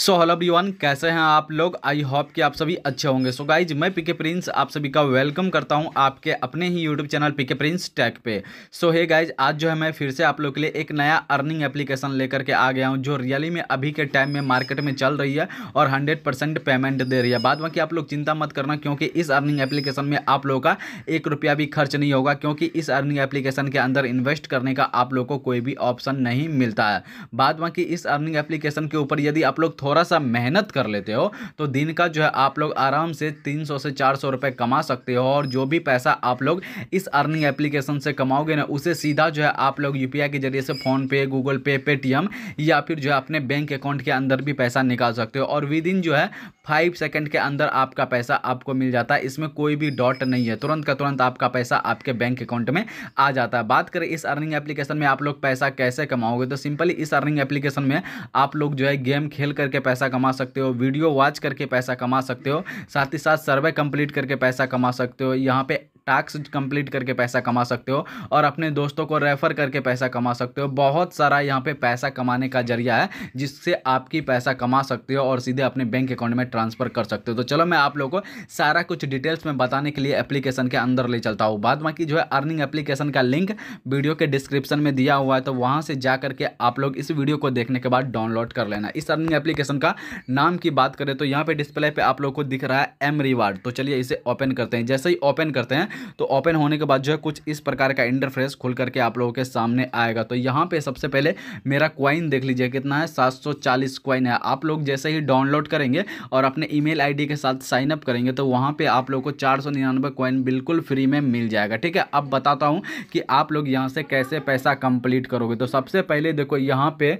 so hello everyone कैसे हैं आप लोग आई होप कि आप सभी अच्छे होंगे सो so गाइज मैं पीके प्रिंस आप सभी का वेलकम करता हूं आपके अपने ही YouTube channel P K Prince tag पे सो हे गाइज आज जो है मैं फिर से आप लोग के लिए एक नया अर्निंग एप्लीकेशन लेकर के आ गया हूं जो रियली में अभी के टाइम में मार्केट में चल रही है और हंड्रेड पेमेंट दे रही है बाद बाकी आप लोग चिंता मत करना क्योंकि इस अर्निंग एप्लीकेशन में आप लोगों का एक रुपया भी खर्च नहीं होगा क्योंकि इस अर्निंग एप्लीकेशन के अंदर इन्वेस्ट करने का आप लोग को कोई भी ऑप्शन नहीं मिलता है बाद बाकी इस अर्निंग एप्लीकेशन के ऊपर यदि आप लोग थोड़ा सा मेहनत कर लेते हो तो दिन का जो है आप लोग आराम से तीन सौ से चार सौ कमा सकते हो और जो भी पैसा आप लोग इस अर्निंग एप्लीकेशन से कमाओगे ना उसे सीधा जो है आप लोग यू के जरिए से फ़ोनपे गूगल पे पेटीएम या फिर जो है अपने बैंक अकाउंट के अंदर भी पैसा निकाल सकते हो और विद इन जो है फाइव सेकेंड के अंदर आपका पैसा आपको मिल जाता है इसमें कोई भी डॉट नहीं है तुरंत का तुरंत आपका पैसा आपके बैंक अकाउंट में आ जाता है बात करें इस अर्निंग एप्लीकेशन में आप लोग पैसा कैसे कमाओगे तो सिंपली इस अर्निंग एप्लीकेशन में आप लोग जो है गेम खेल करके करके पैसा कमा सकते हो वीडियो वॉच करके पैसा कमा सकते हो साथ ही साथ सर्वे कंप्लीट करके पैसा कमा सकते हो यहाँ पे टास्क कंप्लीट करके पैसा कमा सकते हो और अपने दोस्तों को रेफ़र करके पैसा कमा सकते हो बहुत सारा यहाँ पे पैसा कमाने का जरिया है जिससे आपकी पैसा कमा सकते हो और सीधे अपने बैंक अकाउंट में ट्रांसफ़र कर सकते हो तो चलो मैं आप लोगों को सारा कुछ डिटेल्स में बताने के लिए एप्लीकेशन के अंदर ले चलता हूँ बाद बाकी जो है अर्निंग एप्लीकेशन का लिंक वीडियो के डिस्क्रिप्शन में दिया हुआ है तो वहाँ से जा करके आप लोग इस वीडियो को देखने के बाद डाउनलोड कर लेना इस अर्निंग एप्लीकेशन का नाम की बात करें तो यहाँ पर डिस्प्ले पर आप लोग को दिख रहा है एम रिवार्ड तो चलिए इसे ओपन करते हैं जैसे ही ओपन करते हैं तो ओपन होने के बाद जो है कुछ इस प्रकार का इंटरफेस खुल करके आप लोगों के सामने आएगा तो यहाँ पे सबसे पहले मेरा क्वाइन देख लीजिए कितना है 740 क्वाइन है आप लोग जैसे ही डाउनलोड करेंगे और अपने ईमेल आईडी के साथ साइन अप करेंगे तो वहाँ पे आप लोग को चार सौ क्वाइन बिल्कुल फ्री में मिल जाएगा ठीक है अब बताता हूँ कि आप लोग यहाँ से कैसे पैसा कंप्लीट करोगे तो सबसे पहले देखो यहाँ पे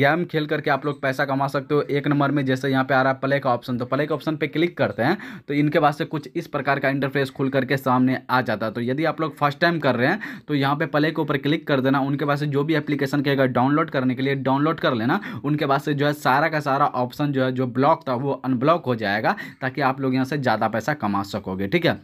गेम खेल करके आप लोग पैसा कमा सकते हो एक नंबर में जैसे यहाँ पे आ रहा है प्ले का ऑप्शन तो प्ले के ऑप्शन पे क्लिक करते हैं तो इनके वास्ते कुछ इस प्रकार का इंटरफेस खुल करके सामने आ जाता है तो यदि आप लोग फर्स्ट टाइम कर रहे हैं तो यहाँ पे पले के ऊपर क्लिक कर देना उनके पास से जो भी एप्लीकेशन कहेगा डाउनलोड करने के लिए डाउनलोड कर लेना उनके पास से जो है सारा का सारा ऑप्शन जो है जो ब्लॉक था वो अनब्लॉक हो जाएगा ताकि आप लोग यहाँ से ज़्यादा पैसा कमा सकोगे ठीक है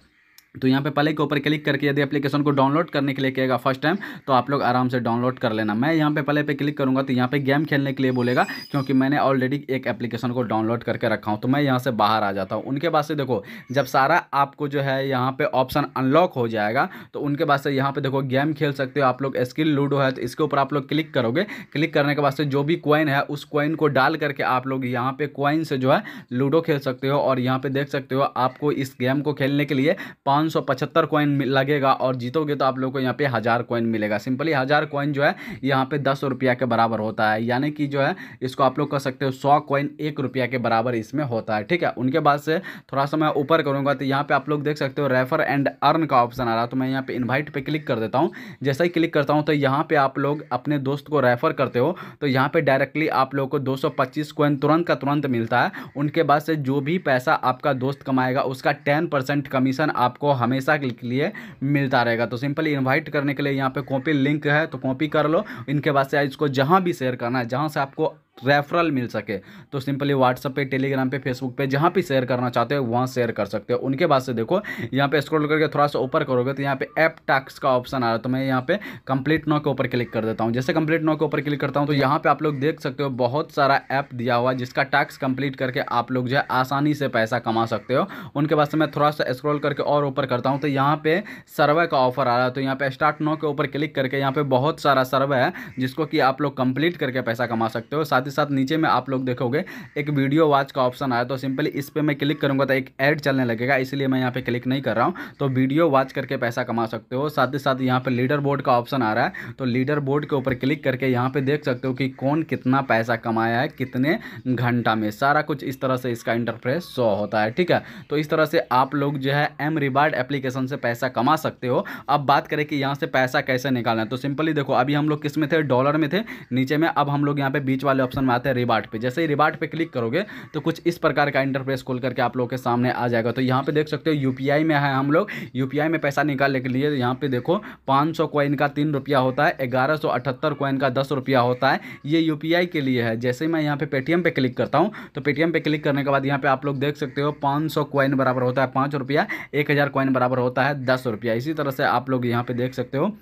तो यहाँ पे पहले के ऊपर क्लिक करके यदि एप्लीकेशन को डाउनलोड करने के लिए कहेगा फर्स्ट टाइम तो आप लोग आराम से डाउनलोड कर लेना मैं यहाँ पे पहले पे क्लिक करूँगा तो यहाँ पे गेम खेलने के लिए बोलेगा क्योंकि मैंने ऑलरेडी एक एप्लीकेशन को डाउनलोड करके रखा हूँ तो मैं यहाँ से बाहर आ जाता हूँ उनके बाद से देखो जब सारा आपको जो है यहाँ पर ऑप्शन अनलॉक हो जाएगा तो उनके बाद से यहाँ पर देखो गेम खेल सकते हो आप लोग स्किल लूडो है तो इसके ऊपर आप लोग क्लिक करोगे क्लिक करने के बाद से जो भी क्वाइन है उस क्वाइन को डाल करके आप लोग यहाँ पर क्वाइन से जो है लूडो खेल सकते हो और यहाँ पर देख सकते हो आपको इस गेम को खेलने के लिए पाँच पाँच सौ पचहत्तर कॉइन लगेगा और जीतोगे तो आप लोग को यहाँ पे हज़ार कॉइन मिलेगा सिंपली हज़ार कॉइन जो है यहाँ पे दस रुपया के बराबर होता है यानी कि जो है इसको आप लोग कह सकते हो सौ कॉइन एक रुपया के बराबर इसमें होता है ठीक है उनके बाद से थोड़ा सा मैं ऊपर करूँगा तो यहाँ पर आप लोग देख सकते हो रेफर एंड अर्न का ऑप्शन आ रहा है तो मैं यहाँ पर इन्वाइट पर क्लिक कर देता हूँ जैसे ही क्लिक करता हूँ तो यहाँ पर आप लोग अपने दोस्त को रेफ़र करते हो तो यहाँ पर डायरेक्टली आप लोग को दो सौ कॉइन तुरंत का तुरंत मिलता है उनके बाद से जो भी पैसा आपका दोस्त कमाएगा उसका टेन परसेंट कमीशन आपको हमेशा के लिए मिलता रहेगा तो सिंपली इन्वाइट करने के लिए यहाँ पे कॉपी लिंक है तो कॉपी कर लो इनके बाद से इसको जहाँ भी शेयर करना है जहाँ से आपको रेफरल मिल सके तो सिंपली व्हाट्सअप पे टेलीग्राम पे फेसबुक पे जहाँ भी शेयर करना चाहते हो वहाँ शेयर कर सकते हो उनके बाद से देखो यहाँ पे स्क्रॉल करके थोड़ा सा ऊपर करोगे तो यहाँ पे ऐप टैक्स का ऑप्शन आ रहा है तो मैं यहाँ पे कंप्लीट नौ के ऊपर क्लिक कर देता हूँ जैसे कंप्लीट नौ के ऊपर क्लिक करता हूँ तो यहाँ पे आप लोग देख सकते हो बहुत सारा ऐप दिया हुआ है जिसका टैक्स कंप्लीट करके आप लोग जो है आसानी से पैसा कमा सकते हो उनके बाद से मैं थोड़ा सा स्क्रॉल करके और ऊपर करता हूँ तो यहाँ पे सर्वे का ऑफर आ रहा है तो यहाँ पर स्टार्ट नौ के ऊपर क्लिक करके यहाँ पे बहुत सारा सर्वे है जिसको कि आप लोग कंप्लीट करके पैसा कमा सकते हो साथ साथ ही साथ नीचे में आप लोग देखोगे एक वीडियो वॉच का ऑप्शन आया तो सिंपली इस पर मैं क्लिक करूँगा तो एक ऐड चलने लगेगा इसलिए मैं यहाँ पर क्लिक नहीं कर रहा हूँ तो वीडियो वॉच करके पैसा कमा सकते हो साथ ही साथ यहाँ पर लीडर बोर्ड का ऑप्शन आ रहा है तो लीडर बोर्ड के ऊपर क्लिक करके यहाँ पर देख सकते हो कि कौन कितना पैसा कमाया है कितने घंटा में सारा कुछ इस तरह से इसका इंटरफ्रेस शो होता है ठीक है तो इस तरह से आप लोग जो है एम रिवार्ड एप्लीकेशन से पैसा कमा सकते हो अब बात करें कि यहाँ से पैसा कैसे निकालना है तो सिंपली देखो अभी हम लोग किस में थे डॉलर में थे नीचे में अब हम लोग यहाँ पे बीच वाले ऑप्शन ऑप्शन में आते हैं रिबार्ट पे जैसे ही रिबार्ट पे क्लिक करोगे तो कुछ इस प्रकार का इंटरप्रेस खोल करके आप लोग के सामने आ जाएगा तो यहाँ पे देख सकते हो यूपीआई में है हम लोग यूपीआई में पैसा निकालने के लिए यहाँ पे देखो पाँच सौ कॉइन का तीन रुपया होता है ग्यारह सौ अठहत्तर कॉइन का दस रुपया होता है ये यू के लिए है जैसे मैं यहाँ पे पेटीएम पे क्लिक करता हूँ तो पेटीएम पे क्लिक करने के बाद यहाँ पे आप लोग देख सकते हो पाँच सौ कॉइन बराबर होता है पाँच रुपया एक हज़ार कॉइन बराबर होता है दस रुपया इसी तरह से आप लोग यहाँ पे देख सकते हो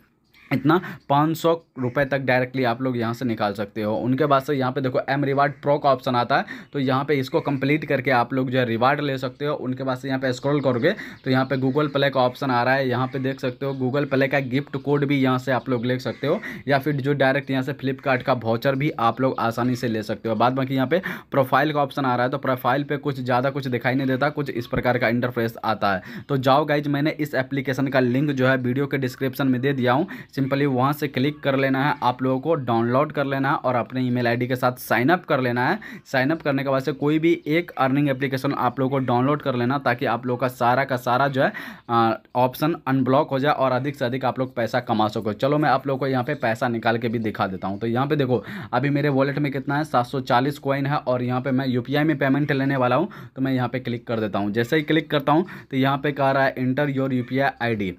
इतना पाँच सौ रुपये तक डायरेक्टली आप लोग यहाँ से निकाल सकते हो उनके बाद से यहाँ पे देखो एम रिवार्ड प्रो का ऑप्शन आता है तो यहाँ पे इसको कंप्लीट करके आप लोग जो है रिवार्ड ले सकते हो उनके बाद से यहाँ पे स्क्रॉल करोगे तो यहाँ पे गूगल प्ले का ऑप्शन आ रहा है यहाँ पे देख सकते हो गूगल प्ले का गिफ्ट कोड भी यहाँ से आप लोग ले सकते हो या फिर जो डायरेक्ट यहाँ से फ्लिपकार्ट का भाउचर भी आप लोग आसानी से ले सकते हो बाद बाकी यहाँ पे प्रोफाइल का ऑप्शन आ रहा है तो प्रोफाइल पर कुछ ज़्यादा कुछ दिखाई नहीं देता कुछ इस प्रकार का इंटरफेस आता है तो जाओ गाइज मैंने इस एप्लीकेशन का लिंक जो है वीडियो के डिस्क्रिप्शन में दे दिया हूँ सिंपली वहाँ से क्लिक कर लेना है आप लोगों को डाउनलोड कर लेना है और अपने ईमेल आईडी के साथ साइनअप कर लेना है साइनअप करने के बाद से कोई भी एक अर्निंग एप्लीकेशन आप लोगों को डाउनलोड कर लेना ताकि आप लोगों का सारा का सारा जो है ऑप्शन अनब्लॉक हो जाए और अधिक से अधिक आप लोग पैसा कमा सको चलो मैं आप लोग को यहाँ पर पैसा निकाल के भी दिखा देता हूँ तो यहाँ पर देखो अभी मेरे वॉलेट में कितना है सात कॉइन है और यहाँ पर मैं यू में पेमेंट लेने वाला हूँ तो मैं यहाँ पर क्लिक कर देता हूँ जैसे ही क्लिक करता हूँ तो यहाँ पर कह रहा है इंटर योर यू पी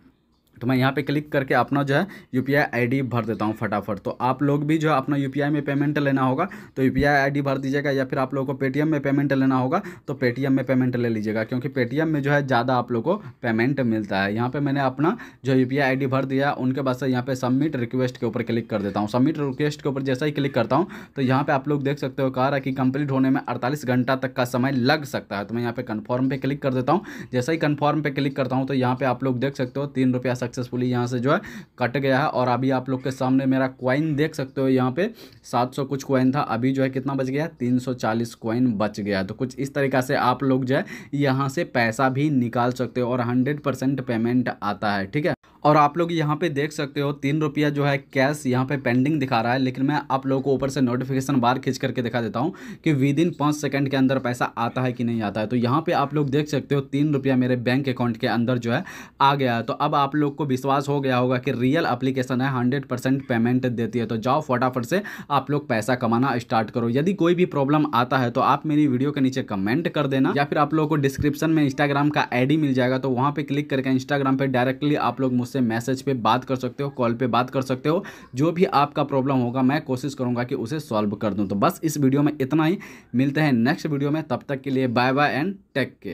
तो मैं यहाँ पे क्लिक करके अपना जो है यू पी आई भर देता हूँ फटाफट तो आप लोग भी जो है अपना यू में पेमेंट लेना होगा तो यू पी भर दीजिएगा या फिर आप लोग को पेटीएम में पेमेंट लेना होगा तो पेटीएम में पेमेंट ले लीजिएगा क्योंकि पेटीएम में जो है ज़्यादा आप लोग को पेमेंट मिलता है यहाँ पर मैंने अपना जो यू पी भर दिया उनके बाद से यहाँ पर सबमिट रिक्वेस्ट के ऊपर क्लिक कर देता हूँ सबमिट रिक्वेस्ट के ऊपर जैसा ही क्लिक करता हूँ तो यहाँ पर आप लोग देख सकते हो कह रहा है कि कंप्लीट होने में अड़तालीस घंटा तक का समय लग सकता है तो मैं यहाँ पर कन्फर्म पर क्लिक कर देता हूँ जैसा ही कन्फर्म पर क्लिक करता हूँ तो यहाँ पर आप लोग देख सकते हो तीन रुपया सक्सेसफुली यहाँ से जो है कट गया है और अभी आप लोग के सामने मेरा क्वाइन देख सकते हो यहाँ पे 700 कुछ क्वाइन था अभी जो है कितना बच गया 340 क्वाइन बच गया तो कुछ इस तरीका से आप लोग जो है यहाँ से पैसा भी निकाल सकते हो और हंड्रेड पेमेंट आता है ठीक है और आप लोग यहाँ पे देख सकते हो तीन रुपया जो है कैश यहाँ पे पेंडिंग दिखा रहा है लेकिन मैं आप लोगों को ऊपर से नोटिफिकेशन बार खींच करके दिखा देता हूँ कि विद इन पाँच सेकंड के अंदर पैसा आता है कि नहीं आता है तो यहाँ पे आप लोग देख सकते हो तीन रुपया मेरे बैंक अकाउंट के अंदर जो है आ गया है तो अब आप लोग को विश्वास हो गया होगा कि रियल अप्लीकेशन है हंड्रेड पेमेंट देती है तो जाओ फटाफट से आप लोग पैसा कमाना स्टार्ट करो यदि कोई भी प्रॉब्लम आता है तो आप मेरी वीडियो के नीचे कमेंट कर देना या फिर आप लोग को डिस्क्रिप्शन में इंस्टाग्राम का आई मिल जाएगा तो वहाँ पे क्लिक करके इंस्टाग्राम पर डायरेक्टली आप लोग मुझसे से मैसेज पे बात कर सकते हो कॉल पे बात कर सकते हो जो भी आपका प्रॉब्लम होगा मैं कोशिश करूँगा कि उसे सॉल्व कर दूँ तो बस इस वीडियो में इतना ही मिलते हैं नेक्स्ट वीडियो में तब तक के लिए bye bye and take care